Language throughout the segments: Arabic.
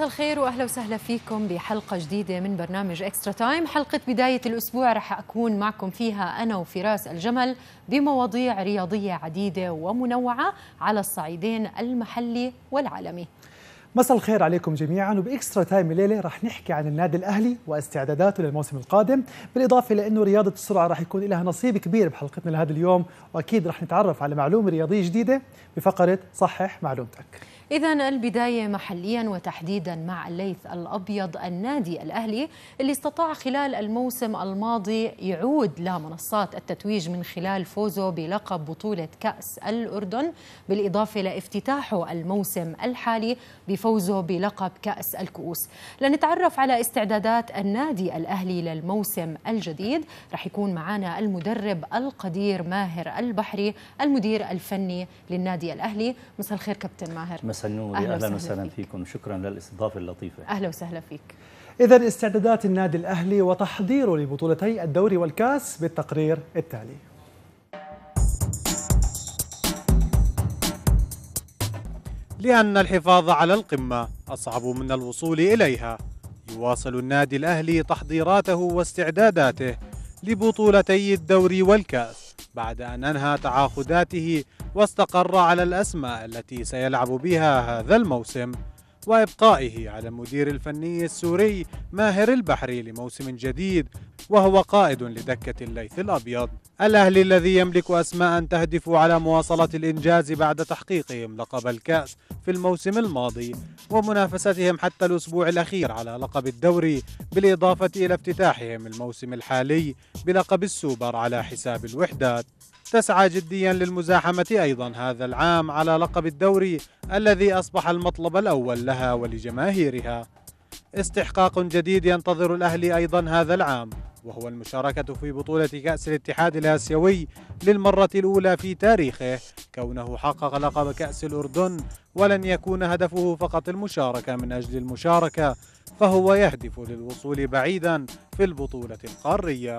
مساء الخير واهلا وسهلا فيكم بحلقه جديده من برنامج اكسترا تايم، حلقه بدايه الاسبوع رح اكون معكم فيها انا وفراس الجمل بمواضيع رياضيه عديده ومنوعه على الصعيدين المحلي والعالمي. مساء الخير عليكم جميعا وباكسترا تايم الليله رح نحكي عن النادي الاهلي واستعداداته للموسم القادم بالاضافه لانه رياضه السرعه رح يكون لها نصيب كبير بحلقتنا لهذا اليوم واكيد رح نتعرف على معلومه رياضيه جديده بفقره صحح معلومتك إذا البداية محليا وتحديدا مع الليث الأبيض النادي الأهلي اللي استطاع خلال الموسم الماضي يعود لمنصات التتويج من خلال فوزه بلقب بطولة كأس الأردن بالإضافة لافتتاحه الموسم الحالي بفوزه بلقب كأس الكؤوس لنتعرف على استعدادات النادي الأهلي للموسم الجديد رح يكون معنا المدرب القدير ماهر البحري المدير الفني للنادي الأهلي مساء الخير كابتن ماهر مساء حسن نوري اهلا, أهلا وسهلا فيكم شكرا للاستضافه اللطيفه اهلا وسهلا فيك اذا استعدادات النادي الاهلي وتحضيره لبطولتي الدوري والكاس بالتقرير التالي لأن الحفاظ على القمة أصعب من الوصول إليها يواصل النادي الأهلي تحضيراته واستعداداته لبطولتي الدوري والكأس بعد أن أنهى تعاقداته واستقر على الأسماء التي سيلعب بها هذا الموسم وإبقائه على المدير الفني السوري ماهر البحري لموسم جديد وهو قائد لدكة الليث الأبيض الأهلي الذي يملك أسماء تهدف على مواصلة الإنجاز بعد تحقيقهم لقب الكأس في الموسم الماضي ومنافستهم حتى الأسبوع الأخير على لقب الدوري بالإضافة إلى افتتاحهم الموسم الحالي بلقب السوبر على حساب الوحدات تسعى جديا للمزاحمة أيضا هذا العام على لقب الدوري الذي أصبح المطلب الأول لها ولجماهيرها استحقاق جديد ينتظر الأهلي أيضا هذا العام وهو المشاركة في بطولة كأس الاتحاد الآسيوي للمرة الأولى في تاريخه كونه حقق لقب كأس الأردن ولن يكون هدفه فقط المشاركة من أجل المشاركة فهو يهدف للوصول بعيدا في البطولة القارية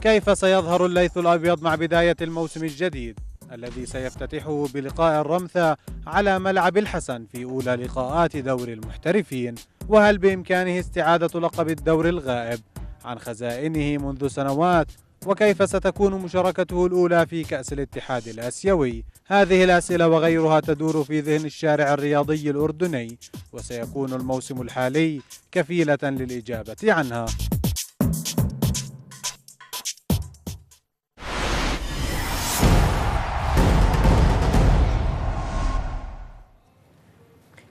كيف سيظهر الليث الأبيض مع بداية الموسم الجديد الذي سيفتتحه بلقاء الرمثة على ملعب الحسن في أولى لقاءات دور المحترفين وهل بإمكانه استعادة لقب الدور الغائب عن خزائنه منذ سنوات وكيف ستكون مشاركته الأولى في كأس الاتحاد الآسيوي هذه الأسئلة وغيرها تدور في ذهن الشارع الرياضي الأردني وسيكون الموسم الحالي كفيلة للإجابة عنها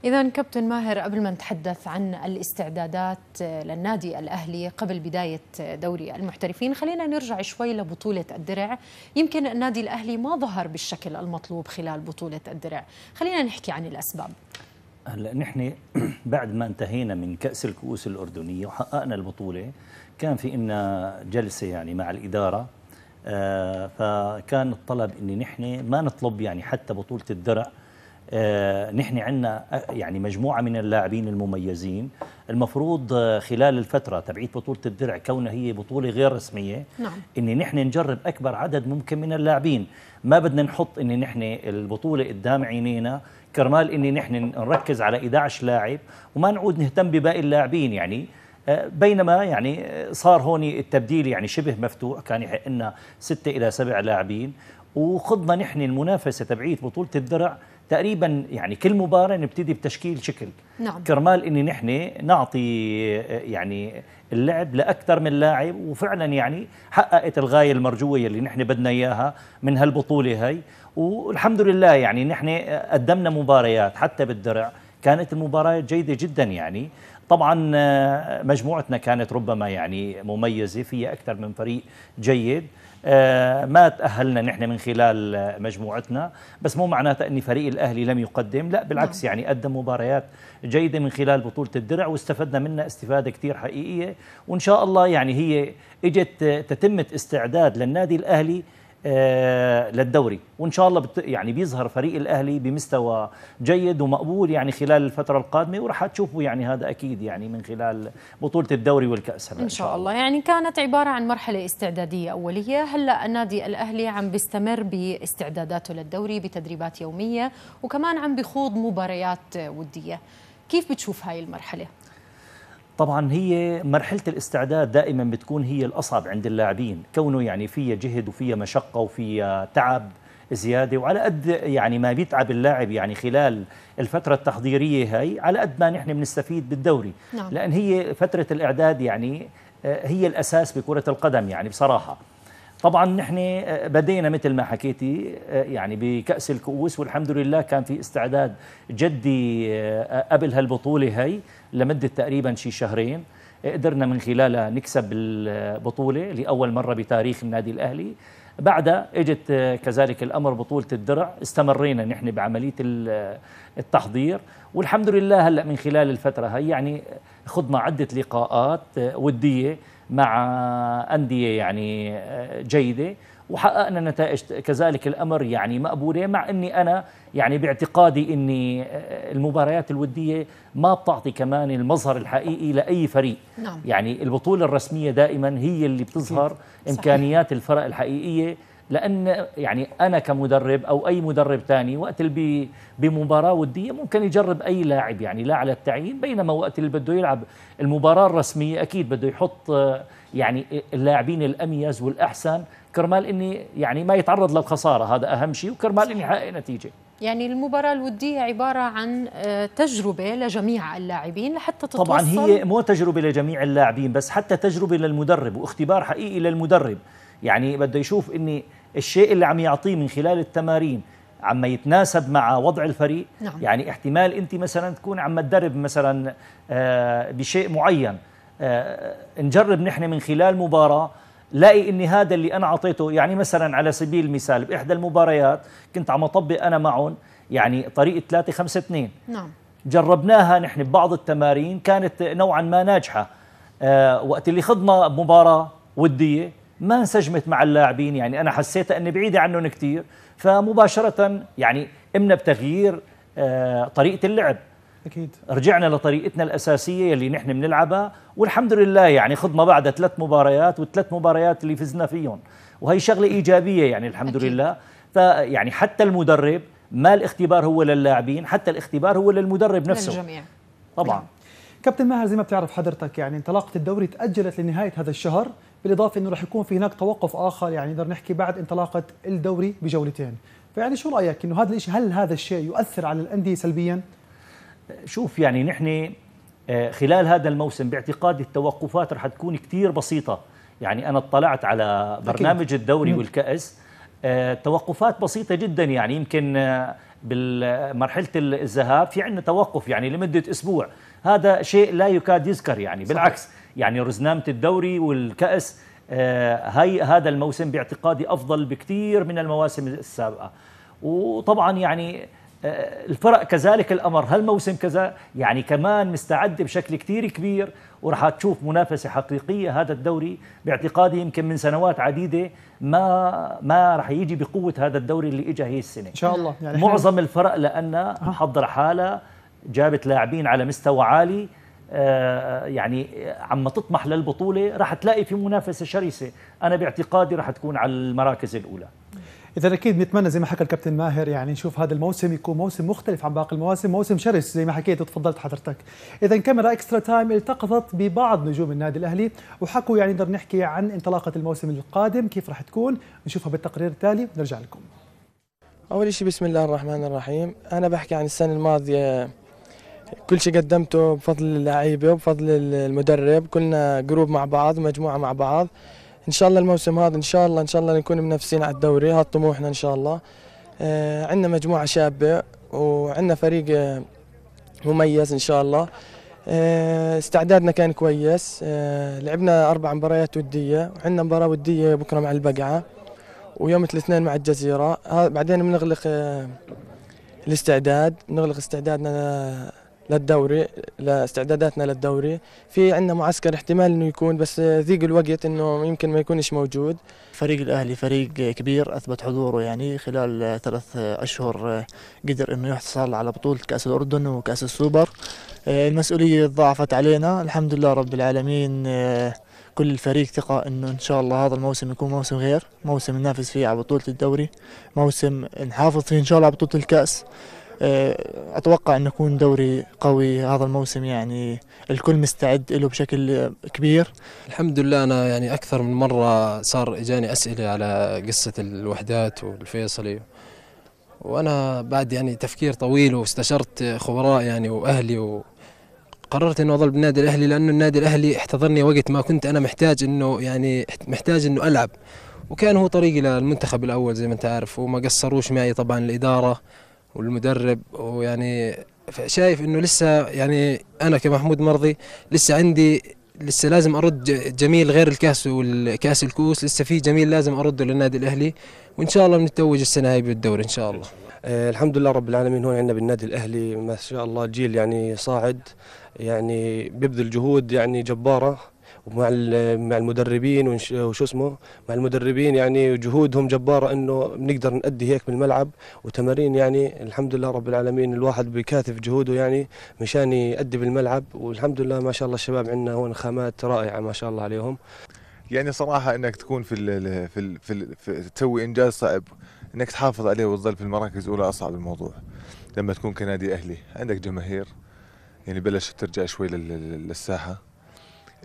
إذا كابتن ماهر قبل ما نتحدث عن الاستعدادات للنادي الأهلي قبل بداية دوري المحترفين خلينا نرجع شوي لبطولة الدرع يمكن النادي الأهلي ما ظهر بالشكل المطلوب خلال بطولة الدرع خلينا نحكي عن الأسباب هلا نحن بعد ما انتهينا من كأس الكؤوس الأردنية وحققنا البطولة كان في إنا جلسة يعني مع الإدارة آه، فكان الطلب إن نحن ما نطلب يعني حتى بطولة الدرع آه، نحن عندنا آه، يعني مجموعه من اللاعبين المميزين المفروض آه، خلال الفتره تبعيد بطوله الدرع كونها هي بطوله غير رسميه نعم. ان نحن نجرب اكبر عدد ممكن من اللاعبين ما بدنا نحط ان نحن البطوله قدام عينينا كرمال ان نحن نركز على 11 لاعب وما نعود نهتم بباقي اللاعبين يعني بينما يعني صار هون التبديل يعني شبه مفتوح كان يحق لنا ستة إلى سبع لاعبين وخضنا نحن المنافسه تبعيه بطوله الدرع تقريبا يعني كل مباراه نبتدي بتشكيل شكل نعم. كرمال ان نحن نعطي يعني اللعب لاكثر من لاعب وفعلا يعني حققت الغايه المرجوه اللي نحن بدنا اياها من هالبطوله هي والحمد لله يعني نحن قدمنا مباريات حتى بالدرع كانت المباريات جيده جدا يعني طبعا مجموعتنا كانت ربما يعني مميزه فيها اكثر من فريق جيد آه، ما تأهلنا نحن من خلال مجموعتنا بس مو معناتها أن فريق الأهلي لم يقدم لا بالعكس نعم. يعني قدم مباريات جيدة من خلال بطولة الدرع واستفدنا منها استفادة كتير حقيقية وإن شاء الله يعني هي إجت تتمة استعداد للنادي الأهلي آه، للدوري وان شاء الله بت يعني بيظهر فريق الاهلي بمستوى جيد ومقبول يعني خلال الفتره القادمه وراح تشوفوا يعني هذا اكيد يعني من خلال بطوله الدوري والكاس هلا ان شاء الله يعني كانت عباره عن مرحله استعداديه اوليه هلا النادي الاهلي عم بيستمر باستعداداته للدوري بتدريبات يوميه وكمان عم بيخوض مباريات وديه كيف بتشوف هاي المرحله طبعا هي مرحلة الاستعداد دائما بتكون هي الأصعب عند اللاعبين كونه يعني فيها جهد وفيها مشقة وفيها تعب زيادة وعلى قد يعني ما بيتعب اللاعب يعني خلال الفترة التحضيرية هاي على قد ما نحن بنستفيد بالدوري نعم. لأن هي فترة الإعداد يعني آه، هي الأساس بكرة القدم يعني بصراحة طبعا نحن آه، بدينا مثل ما حكيتي آه، يعني بكأس الكؤوس والحمد لله كان في استعداد جدي آه، قبل هالبطولة هي لمدة تقريبا شي شهرين قدرنا من خلالها نكسب البطولة لأول مرة بتاريخ النادي الأهلي بعدها اجت كذلك الامر بطوله الدرع استمرينا نحن بعمليه التحضير والحمد لله هلا من خلال الفتره هي يعني خضنا عده لقاءات وديه مع أندية يعني آه، جيدة وحققنا نتائج كذلك الامر يعني مقبوله مع اني انا يعني باعتقادي اني آه، المباريات الوديه ما بتعطي كمان المظهر الحقيقي لاي فريق نعم. يعني البطوله الرسميه دائما هي اللي بتظهر صحيح. امكانيات الفرق الحقيقيه لان يعني انا كمدرب او اي مدرب ثاني وقت اللي بمباراه وديه ممكن يجرب اي لاعب يعني لا على التعيين بينما وقت اللي بده يلعب المباراه الرسميه اكيد بده يحط آه، يعني آه، اللاعبين الاميز والاحسن كرمال اني يعني ما يتعرض للخساره هذا اهم شيء وكرمال اني احقق نتيجه يعني المباراة الودية عبارة عن آه، تجربة لجميع اللاعبين لحتى تتوصل طبعا هي مو تجربة لجميع اللاعبين بس حتى تجربة للمدرب واختبار حقيقي للمدرب يعني بده يشوف اني الشيء اللي عم يعطيه من خلال التمارين عم يتناسب مع وضع الفريق نعم. يعني احتمال انت مثلا تكون عم تدرب مثلا آه، بشيء معين آه، نجرب نحن من خلال مباراه لاقي اني هذا اللي انا اعطيته يعني مثلا على سبيل المثال باحدى المباريات كنت عم اطبق انا معهم يعني طريقه 3 5 2 نعم جربناها نحن ببعض التمارين كانت نوعا ما ناجحه آه وقت اللي خضنا مباراه وديه ما انسجمت مع اللاعبين يعني انا حسيتها اني بعيده عنهم كثير فمباشره يعني قمنا بتغيير آه، طريقه اللعب اكيد رجعنا لطريقتنا الاساسيه اللي نحن بنلعبها والحمد لله يعني خضنا بعدها ثلاث مباريات والثلاث مباريات اللي فزنا فيهم وهي شغله ايجابيه يعني الحمد أكيد. لله فيعني حتى المدرب ما الاختبار هو للاعبين حتى الاختبار هو للمدرب نفسه للجميع طبعا كابتن ماهر زي ما بتعرف حضرتك يعني انطلاقه الدوري تاجلت لنهايه هذا الشهر بالاضافه انه رح يكون في هناك توقف اخر يعني نقدر نحكي بعد انطلاقه الدوري بجولتين فيعني شو رايك انه هذا الشيء هل هذا الشيء يؤثر على الانديه سلبيا شوف يعني نحن آه، خلال هذا الموسم باعتقادي التوقفات رح تكون كثير بسيطه يعني انا اطلعت على برنامج الدوري والكاس آه، توقفات بسيطه جدا يعني يمكن آه، بمرحله الذهاب في عندنا توقف يعني لمده اسبوع هذا شيء لا يكاد يذكر يعني صحيح. بالعكس يعني رزنامة الدوري والكأس آه، هاي هذا الموسم باعتقادي أفضل بكثير من المواسم السابقة وطبعا يعني آه، الفرق كذلك الأمر هالموسم كذا يعني كمان مستعد بشكل كثير كبير ورح تشوف منافسة حقيقية هذا الدوري باعتقادي يمكن من سنوات عديدة ما ما رح يجي بقوة هذا الدوري اللي إجا هي السنة إن شاء الله يعني معظم الفرق لأنها آه. حضر حالها جابت لاعبين على مستوى عالي آه، يعني عم تطمح للبطولة رح تلاقي في منافسة شرسة أنا باعتقادي رح تكون على المراكز الأولى اذا اكيد بنتمنى زي ما حكى الكابتن ماهر يعني نشوف هذا الموسم يكون موسم مختلف عن باقي المواسم موسم شرس زي ما حكيت وتفضلت حضرتك اذا كاميرا اكسترا تايم التقطت ببعض نجوم النادي الاهلي وحكوا يعني نقدر نحكي عن انطلاقه الموسم القادم كيف راح تكون نشوفها بالتقرير التالي نرجع لكم اول شيء بسم الله الرحمن الرحيم انا بحكي عن السنه الماضيه كل شيء قدمته بفضل اللعيبه وبفضل المدرب كلنا جروب مع بعض مجموعه مع بعض ان شاء الله الموسم هذا ان شاء الله ان شاء الله نكون منافسين على الدوري هذا طموحنا ان شاء الله آه عندنا مجموعه شابه وعندنا فريق آه، مميز ان شاء الله آه استعدادنا كان كويس آه لعبنا اربع مباريات وديه وعندنا مباراه وديه بكره مع البقعه ويوم الاثنين مع الجزيره بعدين بنغلق آه، الاستعداد بنغلق استعدادنا آه، للدوري لاستعداداتنا للدوري في عندنا معسكر احتمال انه يكون بس ضيق الوقت انه يمكن ما يكونش موجود فريق الاهلي فريق كبير اثبت حضوره يعني خلال ثلاث اشهر قدر انه يحصل على بطوله كاس الاردن وكاس السوبر المسؤوليه ضاعفت علينا الحمد لله رب العالمين كل الفريق ثقة إنه إن شاء الله هذا الموسم يكون موسم غير، موسم ننافس فيه على بطولة الدوري، موسم نحافظ فيه إن شاء الله على بطولة الكأس، آه، اتوقع انه يكون دوري قوي هذا الموسم يعني الكل مستعد له بشكل كبير الحمد لله انا يعني اكثر من مره صار اجاني اسئله على قصه الوحدات والفيصلي وانا بعد يعني تفكير طويل واستشرت خبراء يعني واهلي و قررت انه اظل بالنادي الاهلي لانه النادي الاهلي احتضرني وقت ما كنت انا محتاج انه يعني محتاج انه العب وكان هو طريقي للمنتخب الاول زي ما انت عارف وما قصروش معي طبعا الاداره والمدرب ويعني شايف انه لسه يعني انا كمحمود مرضي لسه عندي لسه لازم ارد جميل غير الكاس والكاس الكوس لسه في جميل لازم ارده للنادي الاهلي وان شاء الله بنتوج السنه هاي بالدوري ان شاء الله إيه، الحمد لله رب العالمين هون عندنا بالنادي الاهلي ما شاء الله جيل يعني صاعد يعني بيبذل جهود يعني جباره ومع مع المدربين وشو اسمه مع المدربين يعني جهودهم جباره انه بنقدر نأدي هيك بالملعب وتمارين يعني الحمد لله رب العالمين الواحد بكاثف جهوده يعني مشان يأدي بالملعب والحمد لله ما شاء الله الشباب عندنا هون خامات رائعه ما شاء الله عليهم يعني صراحه انك تكون في الـ في الـ في, الـ في تسوي انجاز صعب انك تحافظ عليه وتظل في المراكز الاولى اصعب الموضوع لما تكون كنادي اهلي عندك جماهير يعني بلشت ترجع شوي للساحه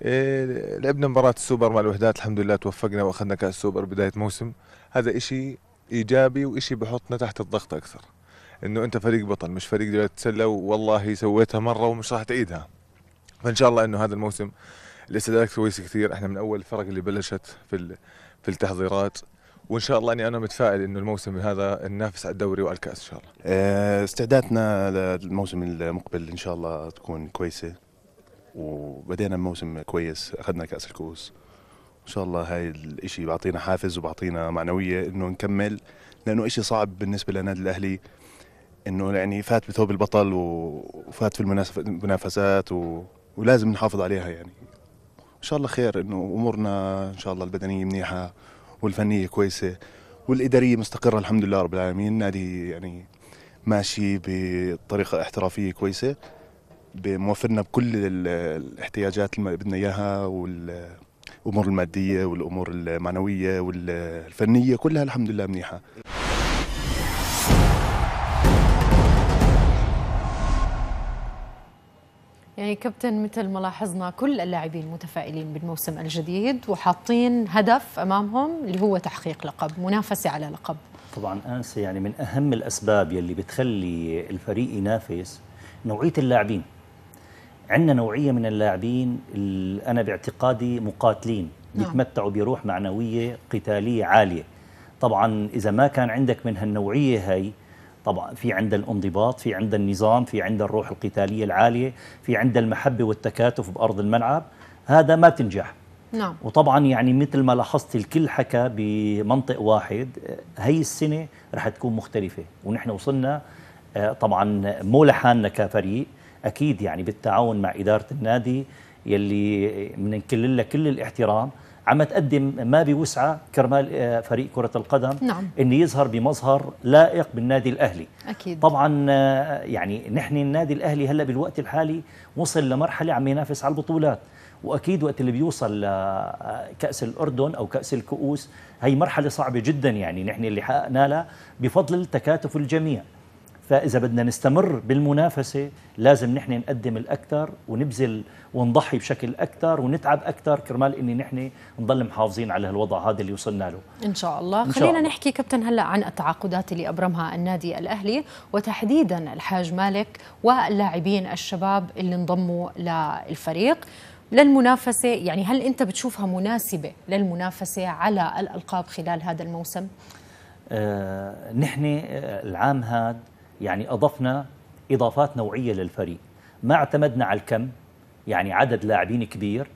إيه لعبنا مباراة السوبر مع الوحدات الحمد لله توفقنا واخذنا كاس السوبر بداية موسم هذا إشي إيجابي وإشي بحطنا تحت الضغط أكثر إنه أنت فريق بطل مش فريق دولة تسلى والله سويتها مرة ومش راح تعيدها فإن شاء الله إنه هذا الموسم الاستعدادات كويسة كثير إحنا من أول الفرق اللي بلشت في في التحضيرات وان شاء الله اني انا متفائل انه الموسم هذا ننافس على الدوري وعلى الكاس ان شاء الله. إيه، استعدادنا للموسم المقبل ان شاء الله تكون كويسه وبدينا موسم كويس اخذنا كاس الكؤوس ان شاء الله هاي الشيء بيعطينا حافز وبيعطينا معنويه انه نكمل لانه شيء صعب بالنسبه للنادي الاهلي انه يعني فات بثوب البطل وفات في المنافسات و... ولازم نحافظ عليها يعني ان شاء الله خير انه امورنا ان شاء الله البدنيه منيحه والفنيه كويسه والاداريه مستقره الحمد لله رب العالمين النادي يعني ماشي بطريقه احترافيه كويسه بموفرنا بكل الاحتياجات اللي بدنا اياها والامور الماديه والامور المعنويه والفنيه كلها الحمد لله منيحه يعني كابتن مثل ما لاحظنا كل اللاعبين متفائلين بالموسم الجديد وحاطين هدف امامهم اللي هو تحقيق لقب منافسه على لقب طبعا انسه يعني من اهم الاسباب يلي بتخلي الفريق ينافس نوعيه اللاعبين عندنا نوعيه من اللاعبين اللي انا باعتقادي مقاتلين نعم. يتمتعوا بروح معنويه قتاليه عاليه طبعا اذا ما كان عندك من هالنوعيه هي طبعا في عند الانضباط في عند النظام في عند الروح القتاليه العاليه في عند المحبه والتكاتف بارض الملعب هذا ما تنجح نعم وطبعا يعني مثل ما لاحظت الكل حكى بمنطق واحد هي السنه رح تكون مختلفه ونحن وصلنا آه، طبعا مو لحالنا كفريق اكيد يعني بالتعاون مع اداره النادي يلي بنكل لها كل الاحترام عم تقدم ما بوسعها كرمال آه، فريق كرة القدم نعم. انه يظهر بمظهر لائق بالنادي الأهلي أكيد. طبعا آه، يعني نحن النادي الأهلي هلأ بالوقت الحالي وصل لمرحلة عم ينافس على البطولات واكيد وقت اللي بيوصل لكاس آه، الاردن او كاس الكؤوس هي مرحله صعبه جدا يعني نحن اللي حققنا لها بفضل تكاتف الجميع فإذا بدنا نستمر بالمنافسة لازم نحن نقدم الأكثر ونبذل ونضحي بشكل أكثر ونتعب أكثر كرمال إني نحن نضل محافظين على هالوضع هذا اللي وصلنا له إن شاء الله إن شاء خلينا الله. نحكي كابتن هلأ عن التعاقدات اللي أبرمها النادي الأهلي وتحديدا الحاج مالك واللاعبين الشباب اللي انضموا للفريق للمنافسة يعني هل أنت بتشوفها مناسبة للمنافسة على الألقاب خلال هذا الموسم؟ آه، نحن آه، العام هذا يعني أضفنا إضافات نوعية للفريق ما اعتمدنا على الكم يعني عدد لاعبين كبير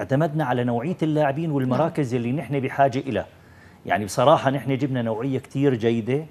اعتمدنا على نوعية اللاعبين والمراكز اللي نحن بحاجة إلها يعني بصراحة نحن جبنا نوعية كتير جيدة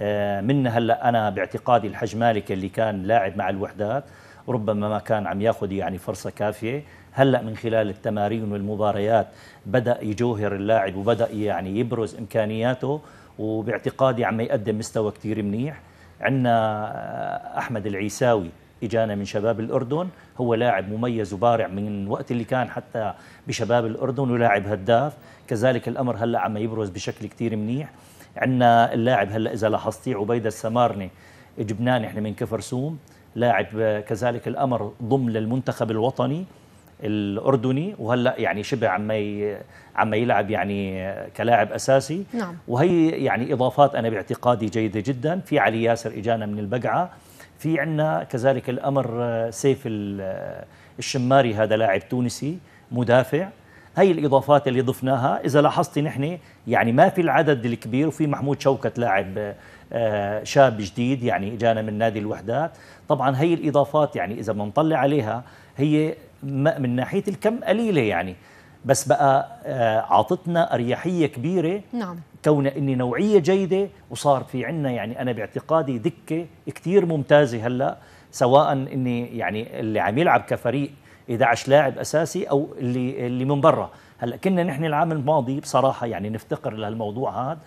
آه، منها هلا أنا باعتقادي الحج مالك اللي كان لاعب مع الوحدات ربما ما كان عم ياخذ يعني فرصة كافية هلا من خلال التمارين والمباريات بدا يجوهر اللاعب وبدا يعني يبرز امكانياته وباعتقادي عم يقدم مستوى كتير منيح عندنا آه، احمد العيساوي اجانا من شباب الاردن هو لاعب مميز وبارع من وقت اللي كان حتى بشباب الاردن ولاعب هداف كذلك الامر هلا عم يبرز بشكل كثير منيح عندنا اللاعب هلا اذا لاحظتي عبيده السمارني جبناه نحن من كفر سوم لاعب آه، كذلك الامر ضم للمنتخب الوطني الاردني وهلا يعني شبه عم عم يلعب يعني كلاعب اساسي نعم. وهي يعني اضافات انا باعتقادي جيده جدا في علي ياسر اجانا من البقعه في عندنا كذلك الامر سيف الشماري هذا لاعب تونسي مدافع هي الإضافات اللي ضفناها إذا لاحظت نحن يعني ما في العدد الكبير وفي محمود شوكة لاعب آه، شاب جديد يعني اجانا من نادي الوحدات طبعا هي الإضافات يعني إذا بنطلع عليها هي من ناحيه الكم قليله يعني بس بقى اعطتنا آه، اريحيه كبيره نعم كون اني نوعيه جيده وصار في عندنا يعني انا باعتقادي دكه كثير ممتازه هلا سواء اني يعني اللي عم يلعب كفريق 11 لاعب اساسي او اللي اللي من برا هلا كنا نحن العام الماضي بصراحه يعني نفتقر لهالموضوع هذا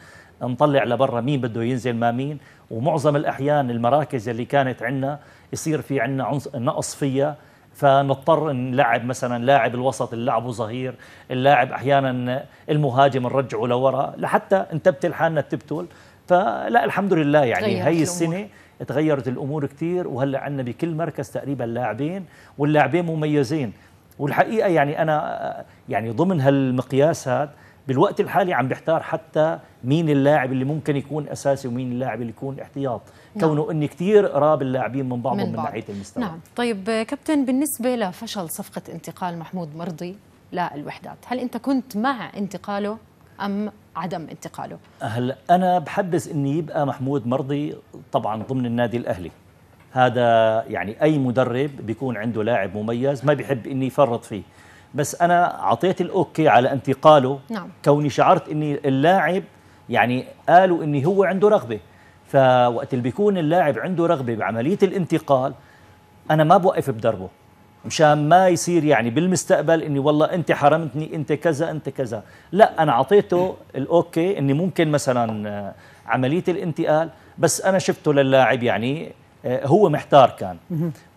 نطلع لبرا مين بده ينزل ما مين ومعظم الاحيان المراكز اللي كانت عندنا يصير في عندنا نقص فيها فنضطر نلعب مثلا لاعب الوسط نلعبه ظهير اللاعب احيانا المهاجم نرجعه لورا لحتى نتبتل حالنا التبتل فلا الحمد لله يعني هي السنه تغيرت الامور كثير وهلا عندنا بكل مركز تقريبا لاعبين واللاعبين مميزين والحقيقه يعني انا يعني ضمن هالمقياس هذا بالوقت الحالي عم بيحتار حتى مين اللاعب اللي ممكن يكون اساسي ومين اللاعب اللي يكون احتياط نعم. كونه ان كثير قراب اللاعبين من بعضهم من, بعض. من ناحيه المستوى نعم طيب كابتن بالنسبه لفشل صفقه انتقال محمود مرضي للوحدات هل انت كنت مع انتقاله ام عدم انتقاله هلا انا بحبس اني يبقى محمود مرضي طبعا ضمن النادي الاهلي هذا يعني اي مدرب بيكون عنده لاعب مميز ما بيحب اني يفرط فيه بس أنا أعطيت الأوكي على انتقاله نعم. كوني شعرت أني اللاعب يعني قالوا أني هو عنده رغبة فوقت اللي بيكون اللاعب عنده رغبة بعملية الانتقال أنا ما بوقف بدربه مشان ما يصير يعني بالمستقبل اني والله انت حرمتني انت كذا انت كذا لا انا اعطيته الاوكي اني ممكن مثلا آه، عمليه الانتقال بس انا شفته للاعب يعني آه، هو محتار كان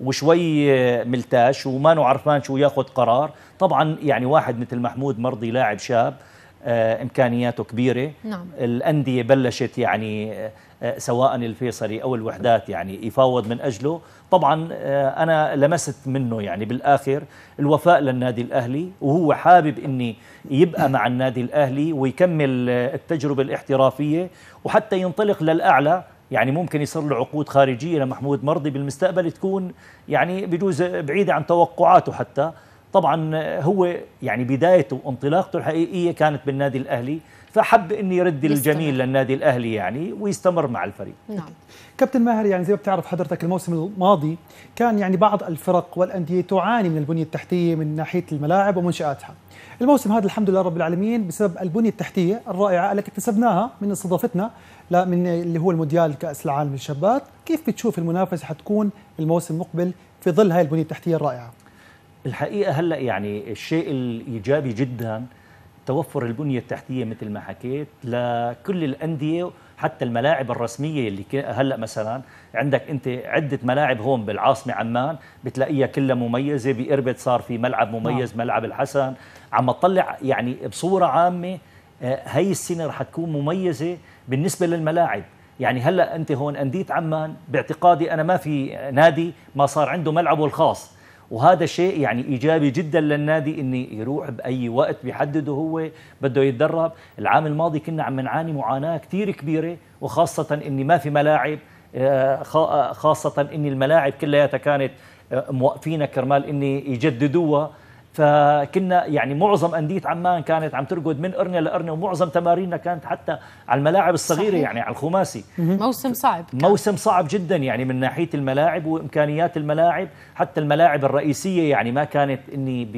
وشوي آه، ملتاش وما عرفان شو ياخذ قرار طبعا يعني واحد مثل محمود مرضي لاعب شاب آه، امكانياته كبيره نعم. الانديه بلشت يعني سواء الفيصلي او الوحدات يعني يفاوض من اجله طبعا انا لمست منه يعني بالاخر الوفاء للنادي الاهلي وهو حابب اني يبقى مع النادي الاهلي ويكمل التجربه الاحترافيه وحتى ينطلق للاعلى يعني ممكن يصير له عقود خارجية لمحمود مرضي بالمستقبل تكون يعني بجوز بعيدة عن توقعاته حتى طبعا هو يعني بدايته وانطلاقته الحقيقية كانت بالنادي الأهلي فحب أن يرد يستمر. الجميل للنادي الأهلي يعني ويستمر مع الفريق نعم كابتن ماهر يعني زي ما بتعرف حضرتك الموسم الماضي كان يعني بعض الفرق والأندية تعاني من البنية التحتية من ناحية الملاعب ومنشآتها الموسم هذا الحمد لله رب العالمين بسبب البنيه التحتيه الرائعه التي اكتسبناها من استضافتنا من اللي هو المونديال كاس العالم للشباب، كيف بتشوف المنافسه حتكون الموسم المقبل في ظل هاي البنيه التحتيه الرائعه الحقيقه هلا يعني الشيء الايجابي جدا توفر البنيه التحتيه مثل ما حكيت لكل الانديه حتى الملاعب الرسميه اللي هلا مثلا عندك انت عده ملاعب هون بالعاصمه عمان بتلاقيها كلها مميزه باربد صار في ملعب مميز نعم. ملعب الحسن عم تطلع يعني بصوره عامه هي آه، السنه رح تكون مميزه بالنسبه للملاعب يعني هلا انت هون انديه عمان باعتقادي انا ما في نادي ما صار عنده ملعبه الخاص وهذا شيء يعني ايجابي جدا للنادي انه يروح باي وقت بيحدده هو بده يتدرب العام الماضي كنا عم نعاني معاناه كثير كبيره وخاصه اني ما في ملاعب آه، آه، خاصه اني الملاعب كلياتها كانت آه، موقفينها كرمال اني يجددوها فكنا يعني معظم أندية عمان كانت عم ترقد من أرنيا لأرنيا ومعظم تماريننا كانت حتى على الملاعب الصغيرة صحيح. يعني على الخماسي موسم صعب كان. موسم صعب جدا يعني من ناحية الملاعب وإمكانيات الملاعب حتى الملاعب الرئيسية يعني ما كانت إني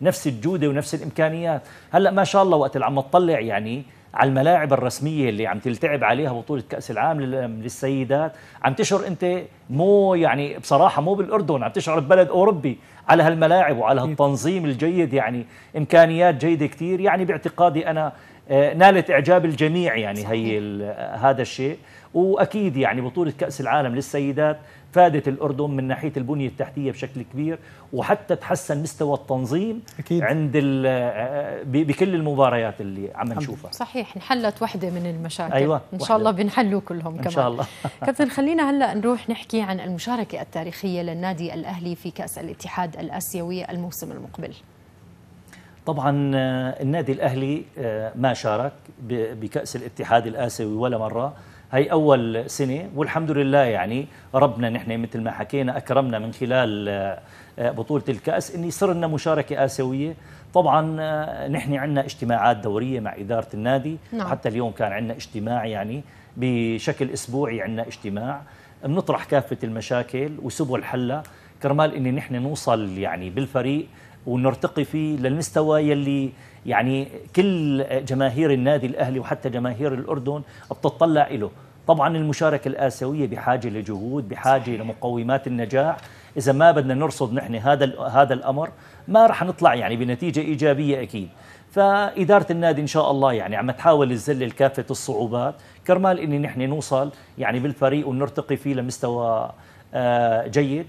بنفس الجودة ونفس الإمكانيات هلأ ما شاء الله وقت اللي عم تطلع يعني على الملاعب الرسمية اللي عم تلتعب عليها بطولة كأس العالم للسيدات عم تشعر أنت مو يعني بصراحة مو بالأردن عم تشعر ببلد أوروبي على هالملاعب وعلى إيه. هالتنظيم الجيد يعني إمكانيات جيدة كثير يعني باعتقادي أنا آه، نالت إعجاب الجميع يعني هي آه، هذا الشيء وأكيد يعني بطولة كأس العالم للسيدات فادت الأردن من ناحية البنية التحتية بشكل كبير وحتى تحسن مستوى التنظيم أكيد. عند آه، بكل المباريات اللي عم نشوفها صحيح انحلت وحدة من المشاكل أيوة. إن شاء الله بنحلوا كلهم إن كمان شاء الله كابتن خلينا هلأ نروح نحكي عن المشاركة التاريخية للنادي الأهلي في كأس الاتحاد الآسيوي الموسم المقبل طبعا آه، النادي الاهلي آه، ما شارك بكاس الاتحاد الاسيوي ولا مره هي أول سنة والحمد لله يعني ربنا نحن مثل ما حكينا أكرمنا من خلال آه، آه، بطولة الكأس إني صرنا مشاركة آسيوية طبعا آه، نحن عندنا اجتماعات دورية مع إدارة النادي نعم. حتى اليوم كان عندنا اجتماع يعني بشكل أسبوعي عندنا اجتماع بنطرح كافة المشاكل وسبل حلها كرمال إني نحن نوصل يعني بالفريق ونرتقي فيه للمستوى يلي يعني كل جماهير النادي الأهلي وحتى جماهير الأردن بتطلع له طبعا المشاركة الآسيوية بحاجة لجهود بحاجة لمقومات النجاح إذا ما بدنا نرصد نحن هذا هذا الأمر ما رح نطلع يعني بنتيجة إيجابية أكيد فإدارة النادي إن شاء الله يعني عم تحاول تزل كافة الصعوبات كرمال إن نحن نوصل يعني بالفريق ونرتقي فيه لمستوى آه، جيد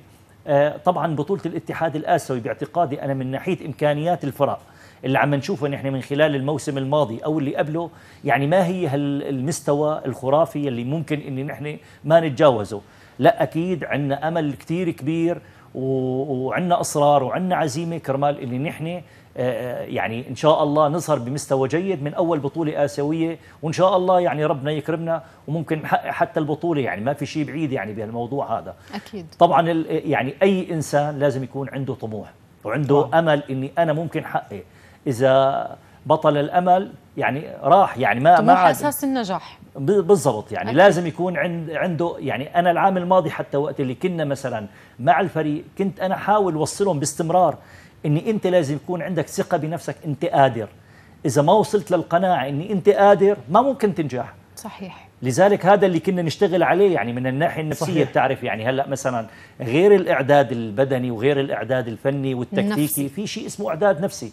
آه، طبعا بطولة الاتحاد الآسيوي باعتقادي أنا من ناحية إمكانيات الفرق اللي عم نشوفه نحن من خلال الموسم الماضي او اللي قبله يعني ما هي المستوى الخرافي اللي ممكن ان نحن ما نتجاوزه لا اكيد عندنا امل كثير كبير وعندنا اصرار وعندنا عزيمه كرمال ان نحن آه، آه، يعني ان شاء الله نظهر بمستوى جيد من اول بطوله اسيويه وان شاء الله يعني ربنا يكرمنا وممكن نحقق حتى البطوله يعني ما في شيء بعيد يعني بهالموضوع هذا اكيد طبعا يعني اي انسان لازم يكون عنده طموح وعنده طبعا. امل اني انا ممكن حقق اذا بطل الامل يعني راح يعني ما ما اساس النجاح بالضبط يعني أكيد. لازم يكون عند عنده يعني انا العام الماضي حتى وقت اللي كنا مثلا مع الفريق كنت انا احاول اوصلهم باستمرار اني انت لازم يكون عندك ثقه بنفسك انت قادر اذا ما وصلت للقناعه اني انت قادر ما ممكن تنجح صحيح لذلك هذا اللي كنا نشتغل عليه يعني من الناحيه النفسيه صحيح. بتعرف يعني هلا مثلا غير الاعداد البدني وغير الاعداد الفني والتكتيكي نفسي. في شيء اسمه اعداد نفسي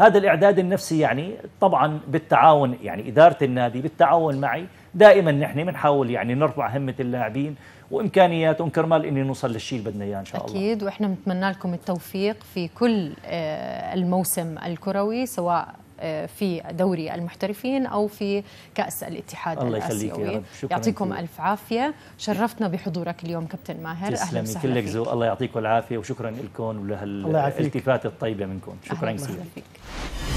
هذا الإعداد النفسي يعني طبعا بالتعاون يعني إدارة النادي بالتعاون معي دائما نحن بنحاول يعني نرفع همة اللاعبين وامكانياتهم كرمال اني نوصل للشيء اللي بدنا اياه ان شاء أكيد الله اكيد واحنا بنتمنى لكم التوفيق في كل آه، الموسم الكروي سواء آه، في دوري المحترفين او في كاس الاتحاد الله الاسيوي يا رب. شكرا يعطيكم الف عافيه شرفتنا بحضورك اليوم كابتن ماهر تسلمي كلك زو الله يعطيكم العافيه وشكرا لكم ولهالالتفات الطيبه منكم شكرا كثير